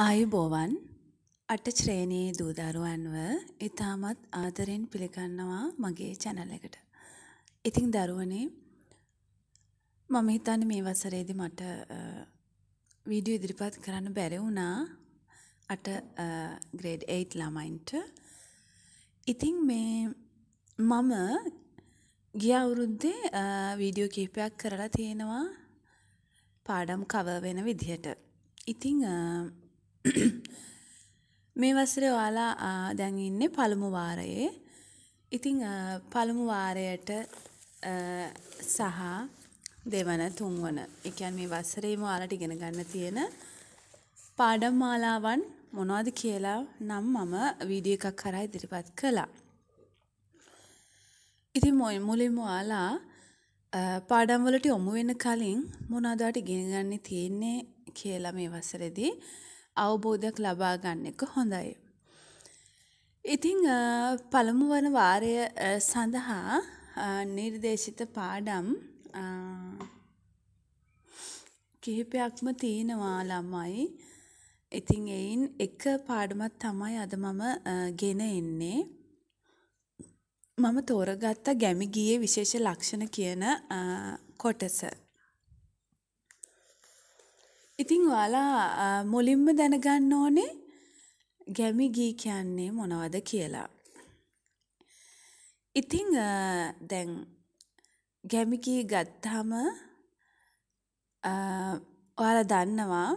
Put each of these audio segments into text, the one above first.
ආයුබෝවන් අට ශ්‍රේණයේ දූ දරුවන්ව ඉතාමත් ආදරෙන් පිළිගන්නවා මගේ චැනල් එකට. ඉතිං දරුවනේ මම හිතන්නේ මේ වසරේදි මට වීඩියෝ ඉදිරිපත් කරන්න බැරි වුණා අට ග්‍රේඩ් 8 ළමයින්ට. ඉතිං මේ මම ගිය අවුරුද්දේ වීඩියෝ කිහිපයක් කරලා තියෙනවා පාඩම් කව වෙන විදිහට. ඉතිං මේ වසරේ ඔයාලා දැන් ඉන්නේ පළමු වාරයේ. ඉතින් පළමු වාරයට සහ දෙවන තුන්වන ඒ කියන්නේ මේ වසරේම ඔයාලට ඉගෙන ගන්න තියෙන පාඩම් මාලාවන් මොනවද කියලා නම් මම වීඩියෝ එකක් කරා ඉදිරිපත් කළා. ඉතින් මුලින්ම ඔයාලා පාඩම් වලට යොමු වෙන්න කලින් මොනවද ඔයාලට ඉගෙන ගන්න තියෙන්නේ කියලා මේ වසරේදී අවබෝධයක් ලබා ගන්න එක හොඳයි. ඉතිං පළමු වන වාරය සඳහා නිර්දේශිත පාඩම් කිහිපයක්ම තියෙනවා ළමයි. ඉතිං එයින් එක පාඩමත් තමයි අද මම ගෙන එන්නේ. මම තෝරගත්තා ගැමි ගියේ විශේෂ ලක්ෂණ කියන කොටස. ඉතිං ඔයාලා මුලින්ම දැනගන්න ඕනේ ගැමි ගී කියන්නේ මොනවද කියලා. ඉතිං දැන් ගැමිගී ගත්තාම ඔයාලා දන්නවා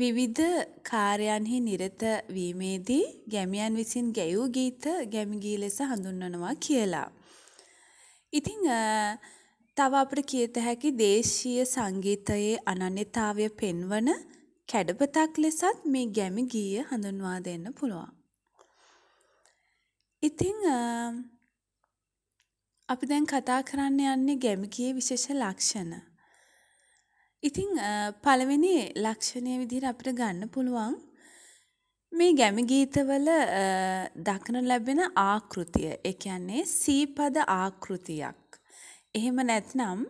විවිධ කාර්යන්හි නිරත වීමේදී ගැමියන් විසින් ගැයූ ගීත ගැමිගී ලෙස හඳුන්වනවා කියලා. ඉතිං තව අපට කියත හැකි දේශීය සංගීතයේ අනන්‍යතාවය පෙන්වන කැඩපතක් ලෙසත් මේ ගැමි ගීය හඳුන්වා දෙන්න පුළුවන්. ඉතිං අපි දැන් කතා කරන්න යන්නේ ගැමිකයේ විශේෂ ලක්ෂණ. ඉතිං පළවෙනි ලක්ෂණය විදිහට අපිට ගන්න පුළුවන් මේ ගැමි ගීතවල දක්න ලැබෙන ආකෘතිය. ඒ කියන්නේ සීපද ආකෘතියක්. එහෙම නැත්නම්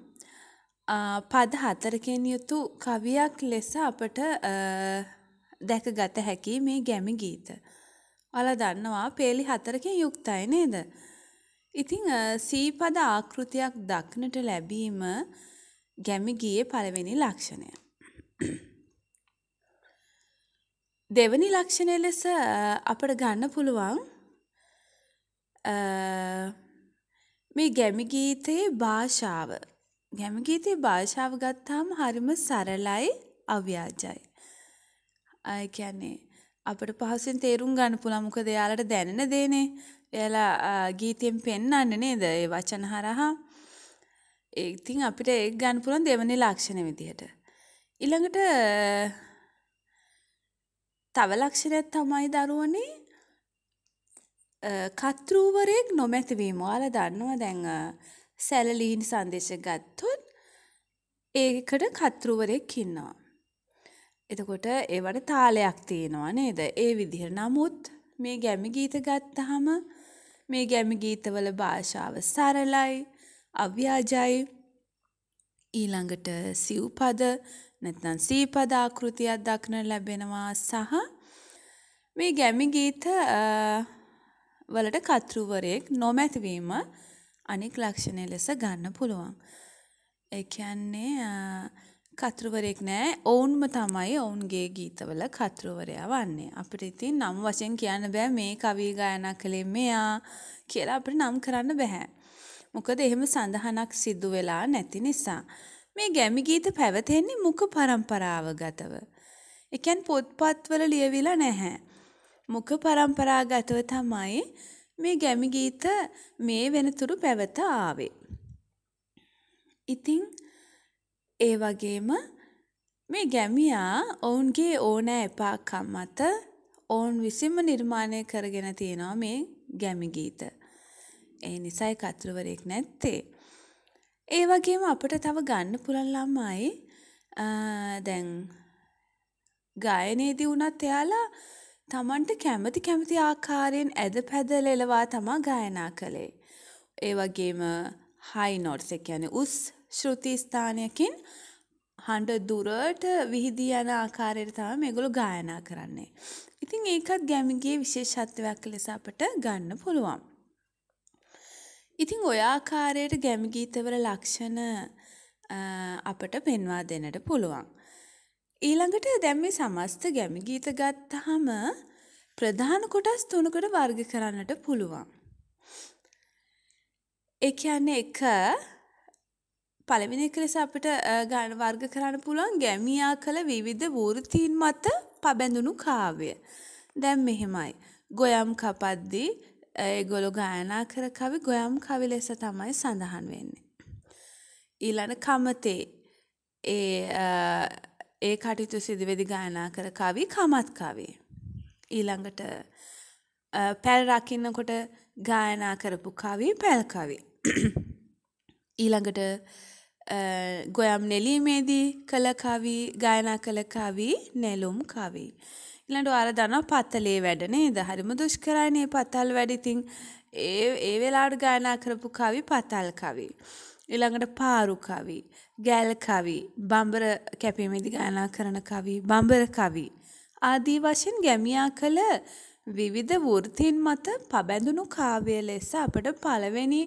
පද හතරකෙන් යුතු කවියක් ලෙස අපට දැක ගත හැකි මේ ගැමි ගීත. ඔයාලා දන්නවා පේලි හතරකින් යුක්තයි නේද? ඉතින් සීපද ආකෘතියක් දක්නට ලැබීම ගැමි ගියේ පළවෙනි ලක්ෂණය. දෙවනි ලක්ෂණය ලෙස අපට ගන්න පුළුවන් මේ ගැමි ගීතයේ භාෂාව ගැමි ගීතයේ භාෂාව ගත්තාම හරිම සරලයි අව්‍යාජයි. අය කියන්නේ අපට පහසෙන් තේරුම් ගන්න පුළුවන් මොකද එයාලට දැනෙන දේනේ. එයාලා ගීතයෙන් පෙන්වන්නේ නේද ඒ වචන හරහා. ඒ ඉතින් අපිට ඒක ගන්න පුළුවන් දෙවෙනි ලක්ෂණ විදිහට. ඊළඟට තව ලක්ෂණයක් තමයි දරුවනේ කතෘවරයෙක් නොමැතිවීම ඔයාලා දන්නවා දැන් සැලලීන් සංදේශ ගත්තොත් ඒකට කතෘවරයෙක් ඉන්නවා. එතකොට ඒවට තාලයක් තියෙනවා නේද ඒ විදිහට නමුත් මේ ගැමි ගීත ගත්තහම මේ ගැමි ගීතවල භාෂාව සරලයි අව්‍යාජයි ඊළඟට සිව්පද නැත්නම් සීපද ආකෘතියක් දක්න ලැබෙනවා සහ මේ ගැමි ගීත වලට කතෘවරයෙක් නොමැතිවීම අනික් ලක්ෂණය ලෙස ගන්න පුළුවන්. ඒ කියන්නේ කතෘවරයෙක් නෑ ඔවුන්ම තමයි ඔවුන්ගේ ගීතවල කතෘවරයා වන්නේ. අපිට ඉතින් නම් වශයෙන් කියන්න බෑ මේ කවී ගායනා කළේ මෙයා කියලා අපිට නම් කරන්න බෑ. මොකද එහෙම සඳහනක් සිද්ධ වෙලා නැති නිසා. මේ ගැමි ගීත පැවතෙන්නේ මුඛ પરම්පරාව ගතව. ඒ කියන්නේ පොත්පත්වල ලියවිලා නැහැ. මුඛ પરම්පරාගතව තමයි මේ ගැමි ගීත මේ වෙනතුරු පැවත ආවේ. ඉතින් ඒ වගේම මේ ගැමියා ඔවුන්ගේ ඕනෑ එපාකම් මත ඔවුන් විසින්ම නිර්මාණය කරගෙන තියෙනවා මේ ගැමි ගීත. ඒ නිසයි කතුරුවරයෙක් නැත්තේ. ඒ වගේම අපට තව ගන්න පුළන් ළමයි දැන් ගායනයේදී වුණත් එයාලා තමන්ට කැමති කැමති ආකාරයෙන් ඇද පැද ලෙලවා තමා ගායනා කළේ. ඒ වගේම හයි නොට්ස් එක යන උස් ශෘති ස්ථානයකින් හඬ දුරට විහිදී යන ආකාරයට තමයි මේගොල්ලෝ ගායනා කරන්නේ. ඉතින් ඒකත් ගැමිගේ විශේෂත්වයක් ලෙස අපට ගන්න පුළුවන්. ඉතින් ඔය ආකාරයට ගැමි ගීතවල ලක්ෂණ අපට පෙන්වා දෙන්නට පුළුවන්. ඊළඟට දැන් මේ සමස්ත ගැමි ගීත ගත්තාම ප්‍රධාන කොටස් තුනකට වර්ග කරන්නට පුළුවන්. ඒ කියන්නේ එක පළවෙනි එක ලෙස අපිට ගාන වර්ග කරන්න පුළුවන් ගැමියා කළ විවිධ වෘත්තීන් මත පබැඳුණු කාව්‍ය. දැන් මෙහෙමයි. ගොයම් කපද්දී ඒගොල්ලෝ ගායනා කර කවි ගොයම් කවි ලෙස තමයි සඳහන් වෙන්නේ. ඊළඟ කමතේ ඒ ඒ කටයුතු සිදුවෙදි ගායනා කර කවි කමත්කාවේ. ඊළඟට පැල් රකින්නකොට ගායනා කරපු කවී පැල්කවි. ඊළඟට ගොයම් නෙලීමේදී කළ කවී ගායනා කළ කවී නෙලුම් කවී. ඉළඟට අර දන පත්තලේ වැඩනේ ද හරිම දුෂ්කරයිනේ පතල් වැඩිතින් ඒ ඒ වෙලාට ගායනා කරපු කවි පතල් කවී. ඊළඟට පාරු කවි, ගැල් කවි, බඹර කැපීමේදී ගායනා කරන කවි, බඹර කවි ආදී වශයෙන් ගැමියා කළ විවිධ වෘත්තීන් මත පබැඳුණු කාව්‍ය ලෙස අපට පළවෙනි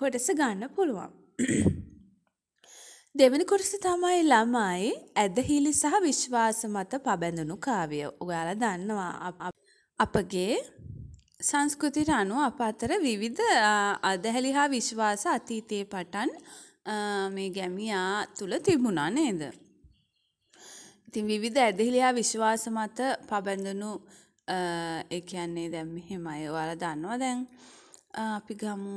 කොටස ගන්න පුළුවන්. දෙවැනි කොටස තමයි ළමයි ඇදහිලි සහ විශ්වාස මත පබැඳුණු කාව්‍ය. ඔයාලා දන්නවා අපගේ සංස්කෘතියට අනුව අප අතර විවිධ අදහැලි හා විශ්වාස අතීතයේ පටන් මේ ගැමියා තුළ තිබුණා නේද. ඉතින් විවිධ ඇදහිලියා විශ්වාස මත පබැඳනු එකයන්නේ දැම් මෙහෙමයි ඔයාල දන්නවා දැන් අපි ගමු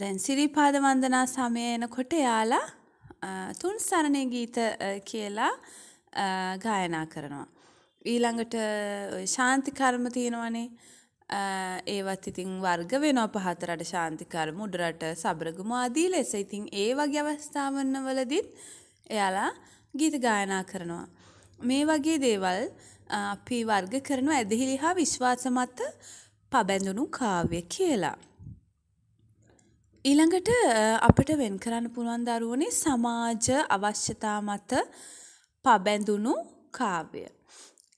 දැන් සිරිපාද වන්දනා සමය එනකොට එයාලා තුන් සරණය ගීත කියලා ගායනා කරනවා. ඊළඟට ශාන්තිකර්ම තියෙනවනේ ඒවත් ඉතින් වර්ග වෙනවා පහතරට ශාන්තිකර්ම උඩරට සබරගම ආදී ලෙස ඉතින් ඒ වගේ අවස්ථාවන්න වලදිත් එයාලා ගීත ගායනා කරනවා. මේ වගේ දේවල් අපි වර්ග කරනු ඇදහිලි හා විශ්වාසමත්ත පබැඳුණු කාව්‍ය කියලා. ඊළඟට අපට වෙන් කරන්න පුළුවන් දරුවනේ සමාජ අවශ්‍යතා මත පබැඳුණු කාව්‍ය.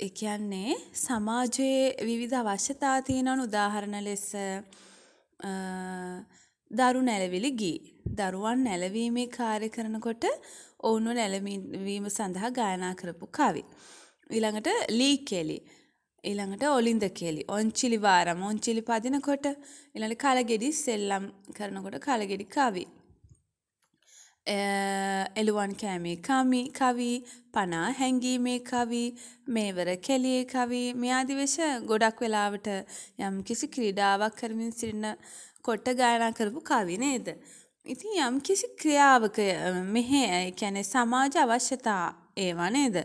එකන්නේ සමාජයේ විවිධ අවශ්‍යතා තියෙනවන උදාහරණ ලෙස දරු නැලවිලි ගී. දරුවන් නැලවීමේ කාර්ය කරනකොට ඔවුන්ව නැලවීම සඳහා ගායනා කරපු කවි. ඊළඟට ලී කෙලි. ඊළඟට ඔලින්ද කෙලි. ඔංචිලි වාරම ඔංචිලි පදිනකොට ඊළඟට කලගෙඩි සෙල්ලම් කරනකොට කලගෙඩි කවි. එළුවන් කෑමේ කමි කවි පනා හැංගීමේ කවි මේවර කෙලියේ කවි මේ ආදිවේශ ගොඩක් වෙලාවට යම් කිසි ක්‍රීඩාවක් කරමින් සිටින කොට ගායනා කරපු කවි නේද. ඉතින් යම් කිසි ක්‍රියාවක මෙහෙ එකැනෙ සමාජ අවශ්‍යතා ඒවා නේද.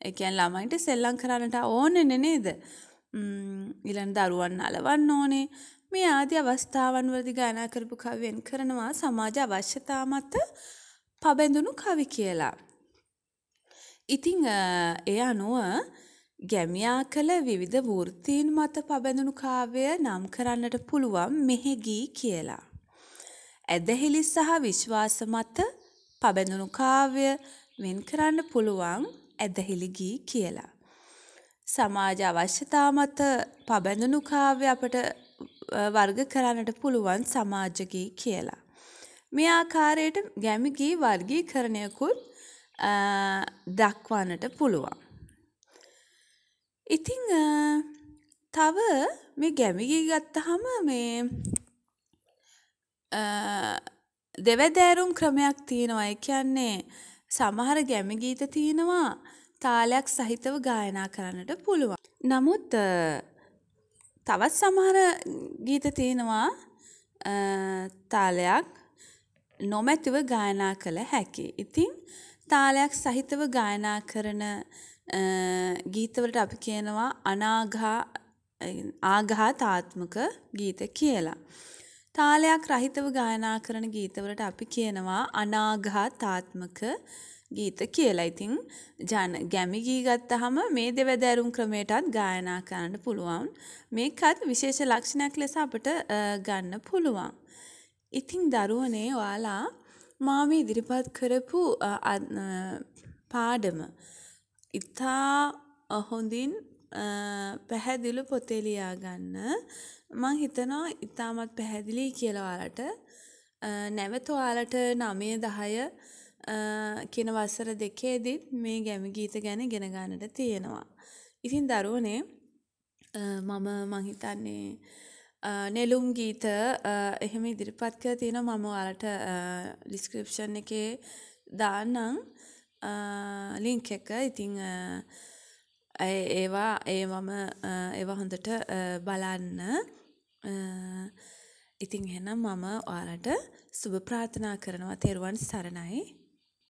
එකැන් ළමයිට සෙල්ලං කරන්නට ඕනෙන නේද. ඉලන් දරුවන් අලවන්න ඕනේ මේ ආදි අවස්ථාවන්වලදි ගානා කරපු කවියෙන් කරනවා සමාජ අවශ්‍යතා මත පබැඳුණු කවි කියලා. ඉතිං ඒ අනුව ගැමියා කළ විවිධ වෘත්තීන් මත පබැඳුණු කාවය නම් කරන්නට පුළුවන් මෙහෙගී කියලා. ඇදහිලි සහ විශ්වාස මත පබැඳුණු කාව්‍ය වෙන් කරන්න පුළුවන් ඇදහිලිගී කියලා. සමාජ අවශ්‍යතා මත පබැඳුණු කාව්‍ය අපට වර්ග කරන්නට පුළුවන් සමාජගී කියලා. මේ ආකාරයට ගැමිගී වර්ගීකරණයකුත් දක්වන්නට පුළුවන්. ඉතිං තව මේ ගැමිගී ගත්තහම මේ දෙවදෑරුම් ක්‍රමයක් තියෙනවා කියන්නේ සමහර ගැමිගීත තියෙනවා තාලයක් සහිතව ගායනා කරන්නට පුළුවන්. නමුත් තවත් සමහර ගීත තියෙනවා තාලයක් නොමැතිව ගායනා කළ හැකි. ඉතින් තාලයක් සහිතව ගායනා කරන ගීතවලට අපි කියනවා අනාඝා ආඝාතාත්මක ගීත කියලා. තාලයක් රහිතව ගායනා කරන ගීතවලට අපි කියනවා අනාඝාතාත්මක ගීත කියලා. ඉතින් ජන ගැමි ගී ගත්තහම මේ දෙවැදෑරුම් ක්‍රමයටත් ගායනා කරන්න පුළුවන්. මේකත් විශේෂ ලක්ෂණයක් ලෙස අපට ගන්න පුළුවන්. ඉතින් දරුවනේ ඔයාලා මා මේ ඉදිරිපත් කරපු පාඩම ඉතා හොඳින් පැහැදිලි පොතේ ලියාගන්න මං හිතනවා ඉතාමත් පැහැදිලි කියලවාලට නැවත ඔයාලට නමය දහය කියන වසර දෙකේදීත් මේ ගැමි ගීත ගැන ගෙනගන්නට තියෙනවා. ඉතින් දරුවනේ මම මහිතන්නේ නෙලුම් ගීත එහෙම ඉදිරිපත් කර තියෙන මම ඔයාලට ලිස්ක්‍රප්ෂන් එකේ දාන්නම් ලිංක් එක ඉතිං ඇ ඒවා ඒ මම ඒව හොඳට බලන්න ඉතින් එහෙනම් මම ඔයාලට සුභ ප්‍රාර්ථනා කරනවා තෙරුවන් සරණයි